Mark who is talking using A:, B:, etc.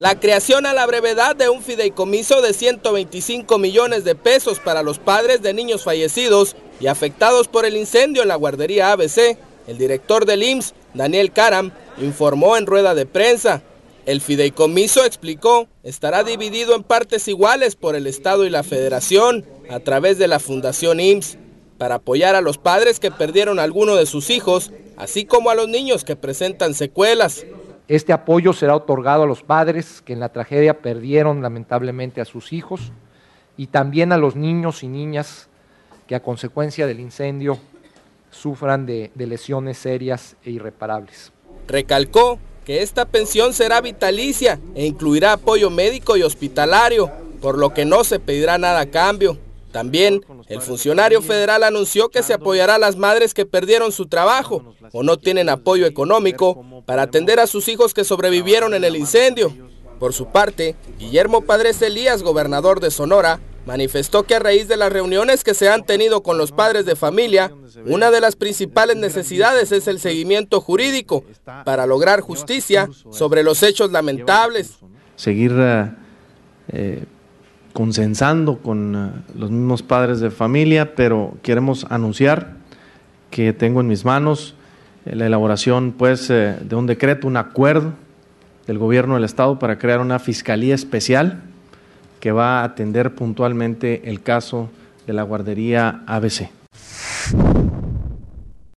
A: La creación a la brevedad de un fideicomiso de 125 millones de pesos para los padres de niños fallecidos y afectados por el incendio en la guardería ABC, el director del IMSS, Daniel Karam, informó en rueda de prensa. El fideicomiso, explicó, estará dividido en partes iguales por el Estado y la Federación a través de la Fundación IMSS para apoyar a los padres que perdieron alguno de sus hijos, así como a los niños que
B: presentan secuelas. Este apoyo será otorgado a los padres que en la tragedia perdieron lamentablemente a sus hijos y también a los niños y niñas que a consecuencia del incendio sufran de, lesiones serias e irreparables. Recalcó
A: que esta pensión será vitalicia e incluirá apoyo médico y hospitalario, por lo que no se pedirá nada a cambio. También, el funcionario federal anunció que se apoyará a las madres que perdieron su trabajo o no tienen apoyo económico para atender a sus hijos que sobrevivieron en el incendio. Por su parte, Guillermo Padres Elías, gobernador de Sonora, manifestó que a raíz de las reuniones que se han tenido con los padres de familia, una de las principales necesidades es el seguimiento jurídico para lograr justicia eh. sobre los hechos lamentables.
C: Seguir eh, consensando con eh, los mismos padres de familia, pero queremos anunciar que tengo en mis manos eh, la elaboración pues, eh, de un decreto, un acuerdo del gobierno del Estado para crear una fiscalía especial que va a atender puntualmente el caso de la guardería ABC.